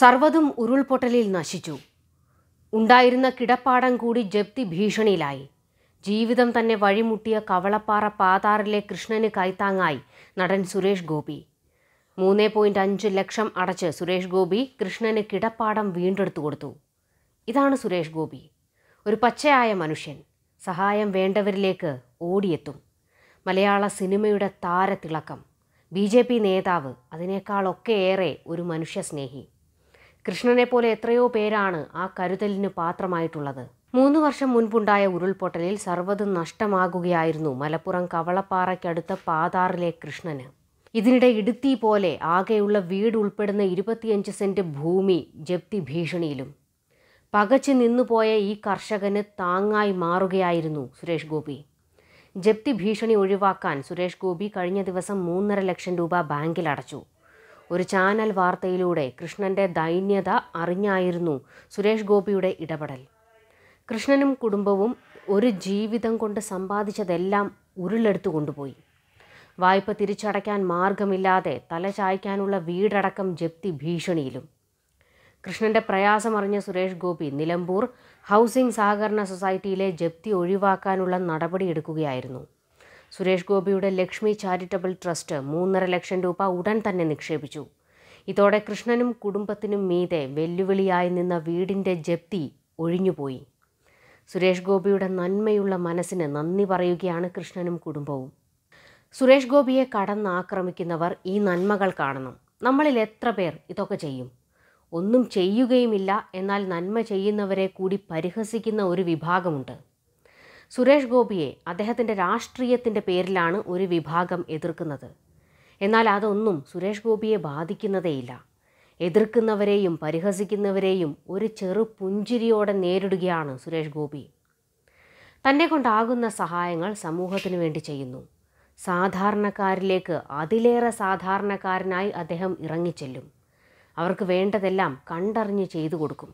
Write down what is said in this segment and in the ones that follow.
സർവ്വതും ഉരുൾപൊട്ടലിൽ നശിച്ചു ഉണ്ടായിരുന്ന കിടപ്പാടം കൂടി ജപ്തി ഭീഷണിയിലായി ജീവിതം തന്നെ വഴിമുട്ടിയ കവളപ്പാറ പാതാറിലെ കൃഷ്ണന് കൈത്താങ്ങായി നടൻ സുരേഷ് ഗോപി മൂന്നേ പോയിൻ്റ് അഞ്ച് ലക്ഷം അടച്ച് സുരേഷ് ഗോപി കൃഷ്ണന് കിടപ്പാടം വീണ്ടെടുത്തു കൊടുത്തു ഇതാണ് സുരേഷ് ഗോപി ഒരു പച്ചയായ മനുഷ്യൻ സഹായം വേണ്ടവരിലേക്ക് ഓടിയെത്തും മലയാള സിനിമയുടെ താരതിളക്കം ബി ജെ പി നേതാവ് അതിനേക്കാളൊക്കെ ഏറെ ഒരു മനുഷ്യസ്നേഹി കൃഷ്ണനെ പോലെ എത്രയോ പേരാണ് ആ കരുതലിന് പാത്രമായിട്ടുള്ളത് മൂന്ന് വർഷം മുൻപുണ്ടായ ഉരുൾപൊട്ടലിൽ സർവ്വതും നഷ്ടമാകുകയായിരുന്നു മലപ്പുറം കവളപ്പാറയ്ക്കടുത്ത പാതാറിലെ കൃഷ്ണന് ഇതിനിടെ ഇടുത്തി പോലെ ആകെയുള്ള വീട് ഉൾപ്പെടുന്ന ഇരുപത്തിയഞ്ച് സെന്റ് ഭൂമി ജപ്തി ഭീഷണിയിലും പകച്ചു നിന്നുപോയ ഈ കർഷകന് താങ്ങായി മാറുകയായിരുന്നു സുരേഷ് ഗോപി ജപ്തി ഭീഷണി ഒഴിവാക്കാൻ സുരേഷ് ഗോപി കഴിഞ്ഞ ദിവസം മൂന്നര ലക്ഷം രൂപ ബാങ്കിൽ അടച്ചു ഒരു ചാനൽ വാർത്തയിലൂടെ കൃഷ്ണൻ്റെ ദൈന്യത അറിഞ്ഞായിരുന്നു സുരേഷ് ഗോപിയുടെ ഇടപെടൽ കൃഷ്ണനും കുടുംബവും ഒരു ജീവിതം കൊണ്ട് സമ്പാദിച്ചതെല്ലാം ഉരുളെടുത്തു കൊണ്ടുപോയി വായ്പ തിരിച്ചടയ്ക്കാൻ മാർഗമില്ലാതെ തലചായ്ക്കാനുള്ള വീടടക്കം ജപ്തി ഭീഷണിയിലും കൃഷ്ണന്റെ പ്രയാസമറിഞ്ഞ സുരേഷ് ഗോപി നിലമ്പൂർ ഹൗസിംഗ് സഹകരണ സൊസൈറ്റിയിലെ ജപ്തി ഒഴിവാക്കാനുള്ള നടപടിയെടുക്കുകയായിരുന്നു സുരേഷ് ഗോപിയുടെ ലക്ഷ്മി ചാരിറ്റബിൾ ട്രസ്റ്റ് മൂന്നര ലക്ഷം രൂപ ഉടൻ തന്നെ നിക്ഷേപിച്ചു ഇതോടെ കൃഷ്ണനും കുടുംബത്തിനും മീതെ വെല്ലുവിളിയായി നിന്ന വീടിൻ്റെ ജപ്തി ഒഴിഞ്ഞുപോയി സുരേഷ് ഗോപിയുടെ നന്മയുള്ള മനസ്സിന് നന്ദി പറയുകയാണ് കൃഷ്ണനും കുടുംബവും സുരേഷ് ഗോപിയെ കടന്നാക്രമിക്കുന്നവർ ഈ നന്മകൾ കാണണം നമ്മളിൽ എത്ര പേർ ഇതൊക്കെ ചെയ്യും ഒന്നും ചെയ്യുകയുമില്ല എന്നാൽ നന്മ ചെയ്യുന്നവരെ കൂടി പരിഹസിക്കുന്ന ഒരു വിഭാഗമുണ്ട് സുരേഷ് ഗോപിയെ അദ്ദേഹത്തിൻ്റെ രാഷ്ട്രീയത്തിൻ്റെ പേരിലാണ് ഒരു വിഭാഗം എതിർക്കുന്നത് എന്നാൽ അതൊന്നും സുരേഷ് ഗോപിയെ ബാധിക്കുന്നതേയില്ല എതിർക്കുന്നവരെയും പരിഹസിക്കുന്നവരെയും ഒരു ചെറു പുഞ്ചിരിയോടെ നേരിടുകയാണ് സുരേഷ് ഗോപി തന്നെ കൊണ്ടാകുന്ന സഹായങ്ങൾ സമൂഹത്തിനു വേണ്ടി ചെയ്യുന്നു സാധാരണക്കാരിലേക്ക് അതിലേറെ സാധാരണക്കാരനായി അദ്ദേഹം ഇറങ്ങിച്ചെല്ലും അവർക്ക് വേണ്ടതെല്ലാം കണ്ടറിഞ്ഞ് ചെയ്തു കൊടുക്കും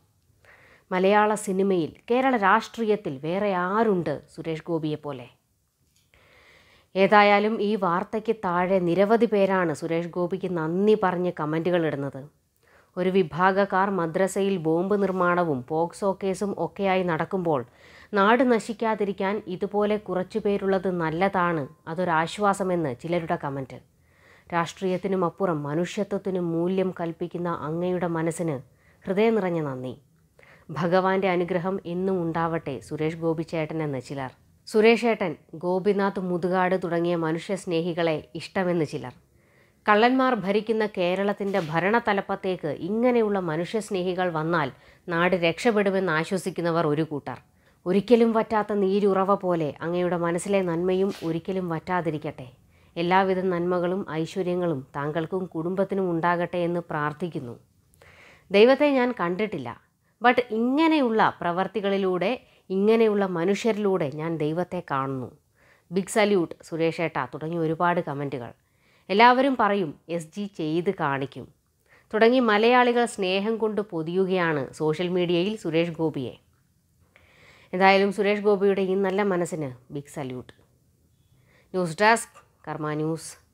മലയാള സിനിമയിൽ കേരള രാഷ്ട്രീയത്തിൽ വേറെ ആരുണ്ട് സുരേഷ് ഗോപിയെപ്പോലെ ഏതായാലും ഈ വാർത്തയ്ക്ക് താഴെ നിരവധി പേരാണ് സുരേഷ് ഗോപിക്ക് നന്ദി പറഞ്ഞ് കമൻറ്റുകൾ ഇടുന്നത് ഒരു വിഭാഗക്കാർ മദ്രസയിൽ ബോംബ് നിർമ്മാണവും പോക്സോ കേസും ഒക്കെയായി നടക്കുമ്പോൾ നാട് നശിക്കാതിരിക്കാൻ ഇതുപോലെ കുറച്ചു പേരുള്ളത് നല്ലതാണ് അതൊരാശ്വാസമെന്ന് ചിലരുടെ കമൻറ്റ് രാഷ്ട്രീയത്തിനും അപ്പുറം മനുഷ്യത്വത്തിനും മൂല്യം കൽപ്പിക്കുന്ന അങ്ങയുടെ മനസ്സിന് ഹൃദയം നിറഞ്ഞ നന്ദി ഭഗവാന്റെ അനുഗ്രഹം എന്നും ഉണ്ടാവട്ടെ സുരേഷ് ഗോപിച്ചേട്ടൻ എന്ന് ചിലർ സുരേഷ് ചേട്ടൻ ഗോപിനാഥ് മുതുകാട് തുടങ്ങിയ മനുഷ്യ സ്നേഹികളെ ഇഷ്ടമെന്ന് ചിലർ കള്ളന്മാർ ഭരിക്കുന്ന കേരളത്തിൻ്റെ ഭരണതലപ്പത്തേക്ക് ഇങ്ങനെയുള്ള മനുഷ്യസ്നേഹികൾ വന്നാൽ നാട് രക്ഷപ്പെടുമെന്ന് ആശ്വസിക്കുന്നവർ ഒരു കൂട്ടർ ഒരിക്കലും വറ്റാത്ത നീരുറവ പോലെ അങ്ങയുടെ മനസ്സിലെ നന്മയും ഒരിക്കലും വറ്റാതിരിക്കട്ടെ എല്ലാവിധ നന്മകളും ഐശ്വര്യങ്ങളും താങ്കൾക്കും കുടുംബത്തിനും ഉണ്ടാകട്ടെ എന്ന് പ്രാർത്ഥിക്കുന്നു ദൈവത്തെ ഞാൻ കണ്ടിട്ടില്ല ബട്ട് ഇങ്ങനെയുള്ള പ്രവർത്തികളിലൂടെ ഇങ്ങനെയുള്ള മനുഷ്യരിലൂടെ ഞാൻ ദൈവത്തെ കാണുന്നു ബിഗ് സല്യൂട്ട് സുരേഷ് ഏട്ട തുടങ്ങിയ ഒരുപാട് കമൻറ്റുകൾ എല്ലാവരും പറയും എസ് ജി ചെയ്ത് കാണിക്കും തുടങ്ങി മലയാളികൾ സ്നേഹം കൊണ്ട് പൊതിയുകയാണ് സോഷ്യൽ മീഡിയയിൽ സുരേഷ് ഗോപിയെ എന്തായാലും സുരേഷ് ഗോപിയുടെ ഈ നല്ല മനസ്സിന് big salute news desk Karma news